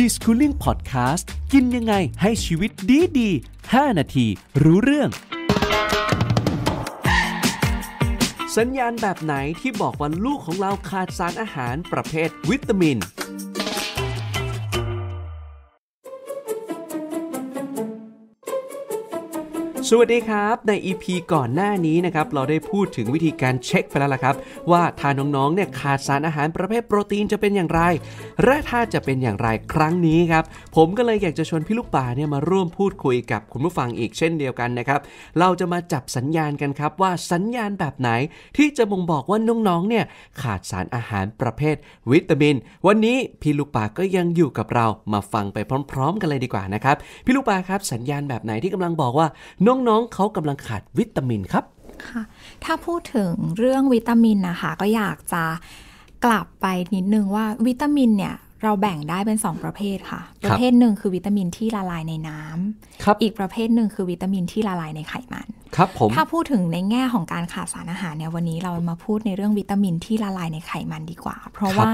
ดีสคูลิ่งพอดแคสต์กินยังไงให้ชีวิตดีดี5นาทีรู้เรื่อง สัญญาณแบบไหนที่บอกว่าลูกของเราขาดสารอาหารประเภทวิตามินสวัสดีครับ ใน EP ก่อนหน้านี้นะครับเราได้พูดถึงวิธีการเช็คไปแล้วล่ะครับ ว่าทานน้องๆเนี่ยขาดสารอาหารประเภทโปรตีนจะเป็นอย่างไรและถ้าจะเป็นอย่างไรครั้งนี้ครับผมก็เลยอยากจะชวนพี่ลูกป่าเนี่ยมาร่วมพูดคุยกับคุณผู้ฟังอีกเช่นเดียวกันนะครับเราจะมาจับสัญญาณกันครับว่าสัญญาณแบบไหนที่จะบ่งบอกว่าน้องๆเนี่ยขาดสารอาหารประเภทวิตามิน วันนี้พี่ลูกป่าก็ยังอยู่กับเรามาฟังไปพร้อมๆ กันเลยดีกว่านะครับพี่ลูกป่าครับสัญญาณแบบไหนที่กำลังบอกว่านน้องๆเขากำลัง ขาด วิตามิน ครับ ค่ะ ถ้า พูด ถึง เรื่อง วิตามินนะคะก็ อยาก จะ กลับ ไป นิดนึง ว่า วิตามิน เนี่ย เรา แบ่ง ได้ เป็น 2 ประเภท ค่ะ ประเภทหนึ่งคือ วิตามิน ที่ ละลาย ใน น้ำอีก ประเภทหนึ่งคือ วิตามิน ที่ ละลาย ใน ไขมันครับ ผม ถ้าพูดถึงในแง่ของการขาดสารอาหารเนี่ยวันนี้เรามาพูดในเรื่องวิตามินที่ละลายในไขมันดีกว่า เพราะว่า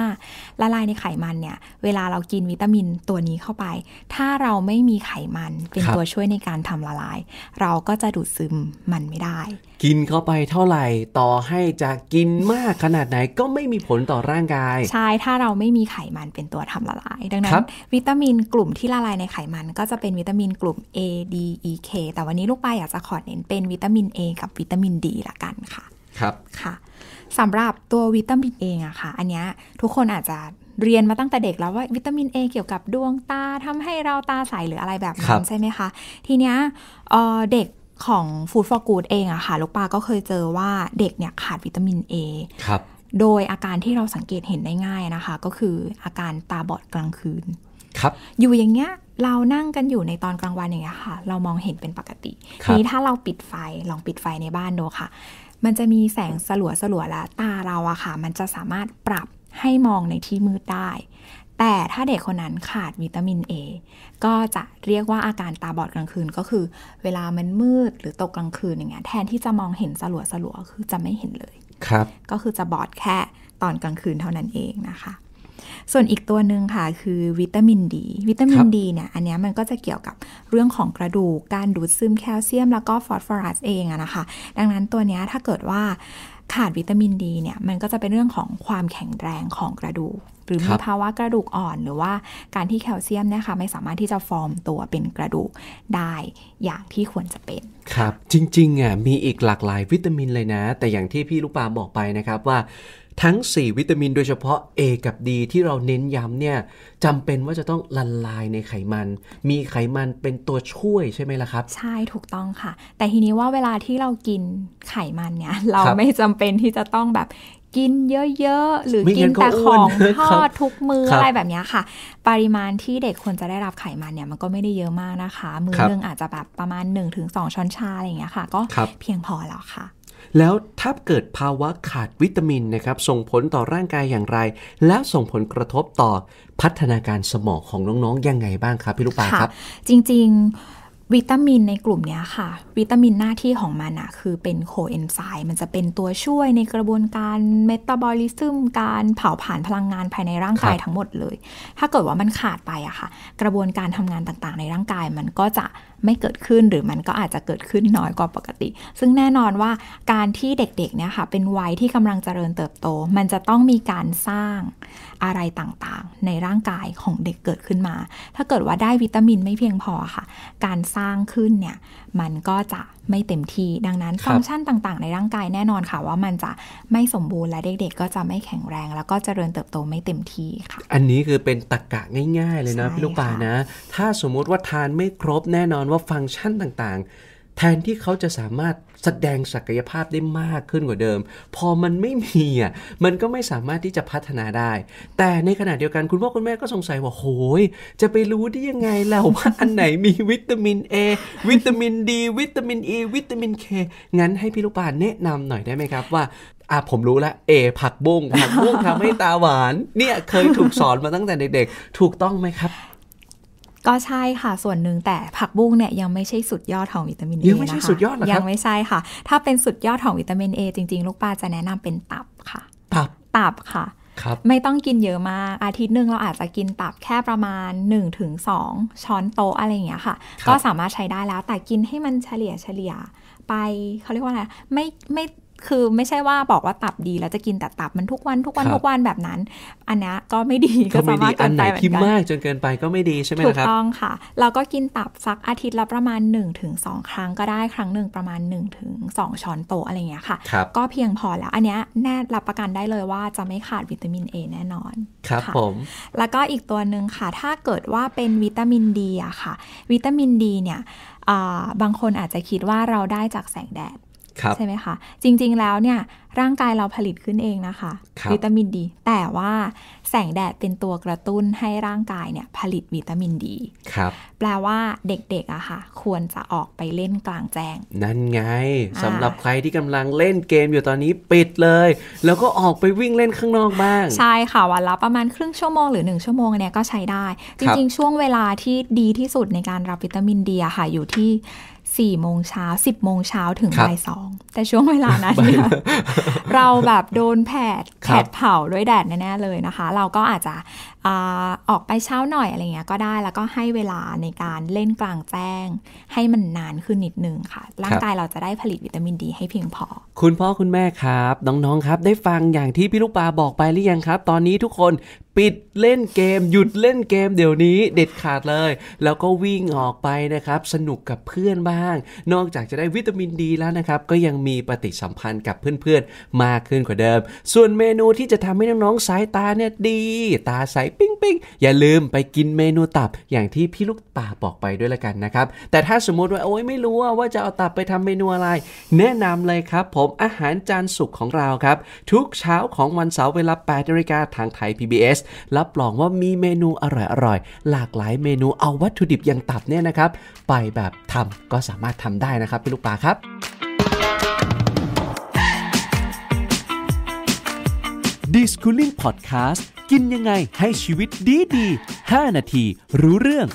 ละลายในไขมันเนี่ยเวลาเรากินวิตามินตัวนี้เข้าไป ถ้าเราไม่มีไขมันเป็นตัวช่วยในการทำละลาย เราก็จะดูดซึมมันไม่ได้ กินเข้าไปเท่าไหร่ต่อให้จะกินมากขนาดไหนก็ไม่มีผลต่อร่างกายใช่ถ้าเราไม่มีไขมันเป็นตัวทำละลายดังนั้น วิตามินกลุ่มที่ละลายในไขมัน ก็จะเป็นวิตามินกลุ่ม A D E K แต่วันนี้ลูกปลายอยากจะขอเน้นเป็นวิตามิน A กับวิตามินดีละกันค่ะ ครับ ค่ะ สำหรับตัววิตามินเองอะค่ะ อันนี้ทุกคนอาจจะเรียนมาตั้งแต่เด็กแล้วว่าวิตามิน A เกี่ยวกับดวงตาทำให้เราตาใสหรืออะไรแบบนั้นใช่ไหมคะ ทีเนี้ยเด็กของ Food for Good เองอะค่ะลูกปาก็เคยเจอว่าเด็กเนี่ยขาดวิตามิน A ครับโดยอาการที่เราสังเกตเห็นได้ง่ายนะคะ ก็คืออาการตาบอดกลางคืน ครับ อยู่อย่างเงี้ยเรานั่งกันอยู่ในตอนกลางวันอย่างเงี้ยค่ะ เรามองเห็นเป็นปกติ ทีนี้ถ้าเราปิดไฟลองปิดไฟในบ้านดูค่ะ มันจะมีแสงสลัวสลัวแล้วตาเราอะค่ะ มันจะสามารถปรับให้มองในที่มืดได้ แต่ถ้าเด็กคนนั้นขาดวิตามิน A ก็จะเรียกว่าอาการตาบอดกลางคืนก็คือ เวลามันมืดหรือตกกลางคืนอย่างเงี้ย แทนที่จะมองเห็นสลัวสลัวคือจะไม่เห็นเลยครับ ก็คือจะบอดแค่ตอนกลางคืนเท่านั้นเองนะคะส่วนอีกตัวหนึ่งค่ะคือวิตามินดีวิตามินดีเนี่ยอันนี้มันก็จะเกี่ยวกับเรื่องของกระดูก การดูดซึมแคลเซียม แล้วก็ฟอสฟอรัสเองอะนะคะดังนั้นตัวนี้ถ้าเกิดว่าขาดวิตามินดีเนี่ย มันก็จะเป็นเรื่องของความแข็งแรงของกระดูก หรือมีภาวะกระดูกอ่อน หรือว่าการที่แคลเซียมนะคะไม่สามารถที่จะฟอร์มตัวเป็นกระดูกได้อย่างที่ควรจะเป็นครับ จริงๆอ่ะมีอีกหลากหลายวิตามินเลยนะ แต่อย่างที่พี่ลูกปลาบอกไปนะครับว่าทั้ง 4 วิตามินโดยเฉพาะ A กับ D ที่เราเน้นย้ำเนี่ยจำเป็นว่าจะต้องละลายในไขมัน มีไขมันเป็นตัวช่วยใช่ไหมล่ะครับ ใช่ถูกต้องค่ะ แต่ทีนี้ว่าเวลาที่เรากินไขมันเนี่ยเรารไม่จำเป็นที่จะต้องแบบกินเยอะๆ หรือกินแต่ของทอดทุกมืออะไรแบบนี้ค่ะ ปริมาณที่เด็กควรจะได้รับไขมันเนี่ยมันก็ไม่ได้เยอะมากนะคะ มือนึงอาจจะแบบประมาณ 1-2ช้อนชาอะไรอย่างเงี้ยค่ะ ก็เพียงพอแล้วค่ะแล้วถ้าเกิดภาวะขาดวิตามินนะครับ ส่งผลต่อร่างกายอย่างไร แล้วส่งผลกระทบต่อพัฒนาการสมองของน้อง ๆ ยังไงบ้างครับพี่ลูกปลาครับ จริงๆ วิตามินในกลุ่มนี้ค่ะ วิตามินหน้าที่ของมันอะคือเป็นโคเอนไซม์มันจะเป็นตัวช่วยในกระบวนการเมตาบอลิซึมการเผาผลาญพลังงานภายในร่างกายทั้งหมดเลย ถ้าเกิดว่ามันขาดไปอะค่ะ กระบวนการทำงานต่างๆ ในร่างกายมันก็จะไม่เกิดขึ้นหรือมันก็อาจจะเกิดขึ้นน้อยกว่าปกติ ซึ่งแน่นอนว่าการที่เด็ก ๆเนี่ยค่ะเป็นวัยที่กำลังเจริญเติบโต มันจะต้องมีการสร้างอะไรต่างๆ ในร่างกายของเด็กเกิดขึ้นมา ถ้าเกิดว่าได้วิตามินไม่เพียงพอค่ะ การสร้างขึ้นเนี่ยมันก็จะไม่เต็มที่ ดังนั้นฟังก์ชันต่างๆ ในร่างกายแน่นอนค่ะ ว่ามันจะไม่สมบูรณ์และเด็ก ๆ ก็จะไม่แข็งแรงแล้วก็เจริญเติบโตไม่เต็มที่ค่ะ อันนี้คือเป็นตะกกะง่ายๆเลยนะพี่ลูกป่านะ ถ้าสมมุติว่าทานไม่ครบแน่นอนว่าฟังก์ชันต่างๆ แทนที่เขาจะสามารถแสดงศักยภาพได้มากขึ้นกว่าเดิม พอมันไม่มีอ่ะมันก็ไม่สามารถที่จะพัฒนาได้ แต่ในขณะเดียวกันคุณพ่อคุณแม่ก็สงสัยว่าโหยจะไปรู้ได้ยังไงเราว่าอันไหนมีวิตามิน A วิตามิน D วิตามิน E วิตามิน K งั้นให้พี่ลูกปานแนะนำหน่อยได้ไหมครับว่าอ่ะผมรู้ละเอผักบุ้งผักบุ้งทำให้ตาหวาน เนี่ยเคยถูกสอนมาตั้งแต่เด็กๆถูกต้องไหมครับก็ใช่ค่ะส่วนหนึ่งแต่ผักบุ้งเนี่ยยังไม่ใช่สุดยอดของวิตามินเอยังไม่ใช่สุดยอดหรอยังไม่ใช่ค่ะ ถ้าเป็นสุดยอดของวิตามินเอจริงๆ ลูกปลาจะแนะนำเป็นตับค่ะ ตับตับค่ะครับ ไม่ต้องกินเยอะมาก อาทิตย์หนึ่งเราอาจจะกินตับแค่ประมาณ 1-2 ช้อนโต๊ะอะไรอย่างเงี้ยค่ะ ก็สามารถใช้ได้แล้วแต่กินให้มันเฉลี่ยเฉลี่ยไปเขาเรียกว่าอะไรไม่ไม่คือไม่ใช่ว่าบอกว่าตับดีแล้วจะกินแต่ตับ มันทุกวันทุกวันทุกวันแบบนั้น อันนี้ก็ไม่ดีก็จะมากเกินไปเหมือนกันที่มากจนเกินไปก็ไม่ดีใช่ไหมครับถูกต้องค่ะเราก็กินตับสักอาทิตย์ละประมาณ 1-2 ครั้งก็ได้ครั้งหนึ่งประมาณ 1-2ช้อนโต๊ะอะไรเงี้ยค่ะก็เพียงพอแล้วอันนี้แน่รับประกันได้เลยว่าจะไม่ขาดวิตามินเอแน่นอนครับผมแล้วก็อีกตัวหนึ่งค่ะ ถ้าเกิดว่าเป็นวิตามินดีอะค่ะวิตามินดีเนี่ยบางคนอาจจะคิดว่าเราได้จากแสงแดดใช่ไหมคะ จริงๆ แล้วเนี่ยร่างกายเราผลิตขึ้นเองนะคะควิตามินดี แต่ว่า แสงแดดเป็นตัวกระตุ้นให้ร่างกายเนี่ยผลิตวิตามินดีครับแปลว่าเด็กๆอะค่ะ ควรจะออกไปเล่นกลางแจ้ง นั่นไงสำหรับใครที่กำลังเล่นเกมอยู่ตอนนี้ ปิดเลย แล้วก็ออกไปวิ่งเล่นข้างนอกบ้างใช่ค่ะ วันละประมาณครึ่งชั่วโมงหรือ1ชั่วโมงเนี่ยก็ใช้ได้ จริงๆ ช่วงเวลาที่ดีที่สุดในการรับวิตามินดีอะค่ะอยู่ที่สี่โมงเช้าสิบโมงเช้าถึงบ่ายสอง แต่ช่วงเวลานั้นเนี่ยเราแบบโดนแผดแผดเผาด้วยแดดแน่ๆเลยนะคะ เราก็อาจจะออกไปเช้าหน่อยอะไรเงี้ยก็ได้แล้วก็ให้เวลาในการเล่นกลางแจ้ง ให้มันนานขึ้นนิดนึง ค่ะ ร่างกายเราจะได้ผลิตวิตามินดีให้เพียงพอคุณพ่อคุณแม่ครับ น้อง ๆ ครับ ได้ฟังอย่างที่ พี่ลูกปลาบอกไปหรือยังครับ ตอนนี้ทุกคนปิดเล่นเกม หยุดเล่นเกมเดี๋ยวนี้เด็ดขาดเลย แล้วก็วิ่งออกไปนะครับสนุกกับเพื่อนบ้าง นอกจากจะได้วิตามินดีแล้วนะครับก็ยังมีปฏิสัมพันธ์กับเพื่อนๆมากขึ้นกว่าเดิม ส่วนเมนูที่จะทำให้น้องๆสายตาเนี่ยดีตาใสปิ้งปิ้งอย่าลืมไปกินเมนูตับ อย่างที่พี่ลูกป่าบอกไปด้วยละกันนะครับ แต่ถ้าสมมุติว่าโอ้ยไม่รู้ว่าจะเอาตับไปทำเมนูอะไร แนะนำเลยครับ ผมอาหารจานสุกของเราครับ ทุกเช้าของวันเสาร์เวลา8นาฬิกาทางไทย PBS รับรองว่ามีเมนูอร่อยๆหลากหลายเมนูเอาวัตถุดิบอย่างตับเนี่ยนะครับ ไปแบบทำก็สามารถทำได้นะครับ พี่ลูกป่าครับดิสคูลิ่งพอดแคสต์กินยังไงให้ชีวิตดีดี5นาทีรู้เรื่อง